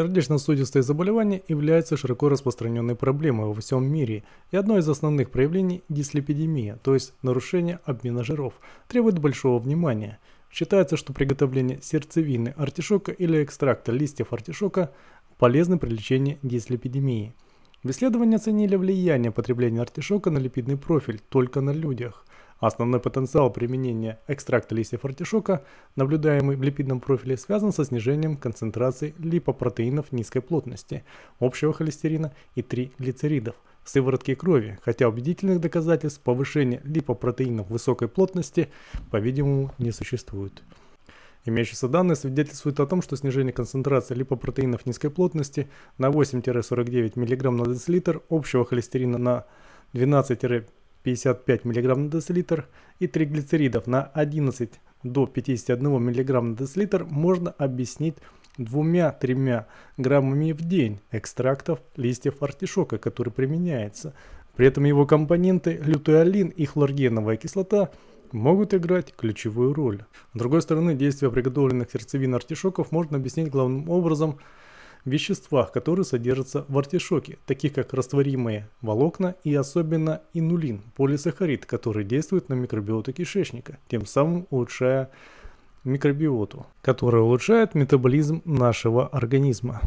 Сердечно-сосудистые заболевания являются широко распространенной проблемой во всем мире, и одно из основных проявлений – дислепидемия, то есть нарушение обмена жиров, требует большого внимания. Считается, что приготовление сердцевины артишока или экстракта листьев артишока полезно при лечении дислепидемии. В исследовании оценили влияние потребления артишока на липидный профиль только на людях. Основной потенциал применения экстракта листьев артишока, наблюдаемый в липидном профиле, связан со снижением концентрации липопротеинов низкой плотности, общего холестерина и триглицеридов глицеридов – сыворотки крови, хотя убедительных доказательств повышения липопротеинов высокой плотности, по-видимому, не существует. Имеющиеся данные свидетельствуют о том, что снижение концентрации липопротеинов низкой плотности на 8-49 мг на децилитр, общего холестерина на 12 55 мг на децилитр и триглицеридов на 11 до 51 мг на децилитр можно объяснить двумя-тремя граммами в день экстрактов листьев артишока, который применяется. При этом его компоненты лютеолин и хлоргеновая кислота могут играть ключевую роль. С другой стороны, действие приготовленных сердцевин артишоков можно объяснить главным образом – веществах, которые содержатся в артишоке, таких как растворимые волокна и особенно инулин, полисахарид, который действует на микробиоту кишечника, тем самым улучшая микробиоту, которая улучшает метаболизм нашего организма.